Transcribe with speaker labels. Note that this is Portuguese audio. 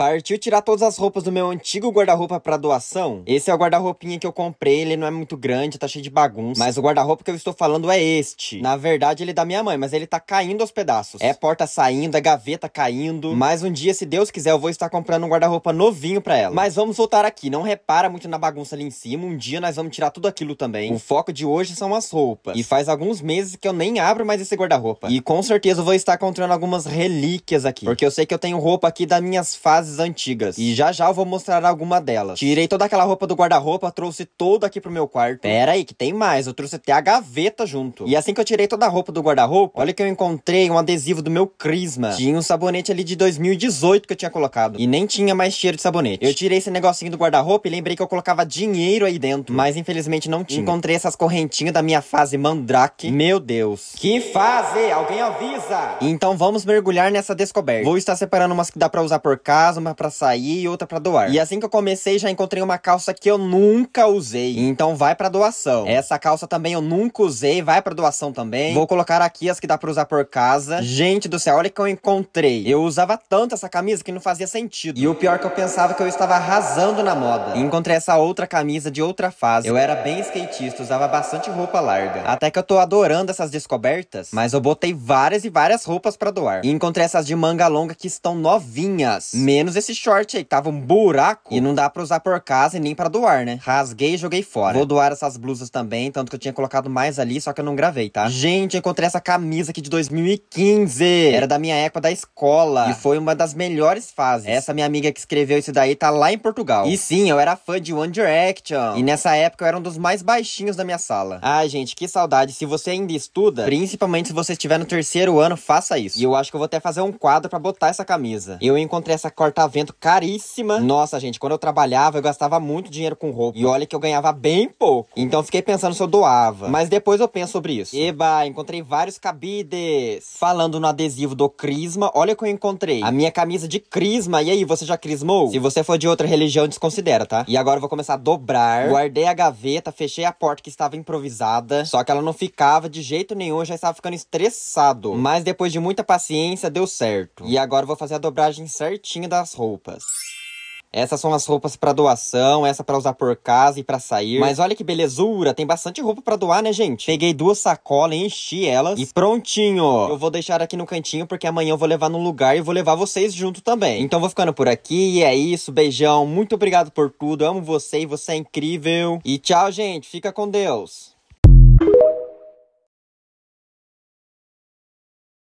Speaker 1: Partiu tirar todas as roupas do meu antigo guarda-roupa para doação? Esse é o guarda-roupinha que eu comprei, ele não é muito grande, tá cheio de bagunça. Mas o guarda-roupa que eu estou falando é este. Na verdade, ele é da minha mãe, mas ele tá caindo aos pedaços. É porta saindo, é gaveta caindo. Mas um dia, se Deus quiser, eu vou estar comprando um guarda-roupa novinho para ela. Mas vamos voltar aqui, não repara muito na bagunça ali em cima. Um dia nós vamos tirar tudo aquilo também. O foco de hoje são as roupas. E faz alguns meses que eu nem abro mais esse guarda-roupa. E com certeza eu vou estar encontrando algumas relíquias aqui. Porque eu sei que eu tenho roupa aqui das minhas fases frases antigas. E já já eu vou mostrar alguma delas. Tirei toda aquela roupa do guarda-roupa, trouxe toda aqui pro meu quarto. Pera aí, que tem mais. Eu trouxe até a gaveta junto. E assim que eu tirei toda a roupa do guarda-roupa, olha que eu encontrei um adesivo do meu Crisma. Tinha um sabonete ali de 2018 que eu tinha colocado. E nem tinha mais cheiro de sabonete. Eu tirei esse negocinho do guarda-roupa e lembrei que eu colocava dinheiro aí dentro. Mas infelizmente não tinha. Encontrei essas correntinhas da minha fase mandrake. Meu Deus. Que fase! Alguém avisa! Então vamos mergulhar nessa descoberta. Vou estar separando umas que dá pra usar por casa, uma para sair e outra para doar. E assim que eu comecei, já encontrei uma calça que eu nunca usei. Então vai para doação. Essa calça também eu nunca usei, vai para doação também. Vou colocar aqui as que dá para usar por casa. Gente do céu, olha que eu encontrei. Eu usava tanto essa camisa que não fazia sentido. E o pior que eu pensava que eu estava arrasando na moda. encontrei essa outra camisa de outra fase. Eu era bem skatista, usava bastante roupa larga. Até que eu tô adorando essas descobertas, mas eu botei várias e várias roupas para doar. E encontrei essas de manga longa que estão novinhas, menos menos esse short aí, que tava um buraco. E não dá pra usar por casa e nem para doar, né? Rasguei e joguei fora. Vou doar essas blusas também, tanto que eu tinha colocado mais ali, só que eu não gravei, tá? Gente, eu encontrei essa camisa aqui de 2015. Era da minha época da escola. E foi uma das melhores fases. Essa minha amiga que escreveu isso daí tá lá em Portugal. E sim, eu era fã de One Direction. E nessa época eu era um dos mais baixinhos da minha sala. Ai, gente, que saudade. Se você ainda estuda, principalmente se você estiver no terceiro ano, faça isso. E eu acho que eu vou até fazer um quadro para botar essa camisa. Eu encontrei essa corta tá vendo caríssima. Nossa, gente, quando eu trabalhava, eu gastava muito dinheiro com roupa. E olha que eu ganhava bem pouco. Então fiquei pensando se eu doava. Mas depois eu penso sobre isso. Eba, encontrei vários cabides. Falando no adesivo do Crisma, olha o que eu encontrei. A minha camisa de Crisma. E aí, você já crismou? Se você for de outra religião, desconsidera, tá? E agora eu vou começar a dobrar. Guardei a gaveta, fechei a porta que estava improvisada. Só que ela não ficava de jeito nenhum, eu já estava ficando estressado. Mas depois de muita paciência, deu certo. E agora eu vou fazer a dobragem certinha da as roupas. Essas são as roupas para doação, essa para usar por casa e para sair. Mas olha que belezura, tem bastante roupa para doar, né, gente? Peguei duas sacolas, enchi elas e prontinho. Eu vou deixar aqui no cantinho porque amanhã eu vou levar num lugar e vou levar vocês junto também. Então vou ficando por aqui e é isso, beijão. Muito obrigado por tudo. amo você e você é incrível. E tchau, gente. Fica com Deus.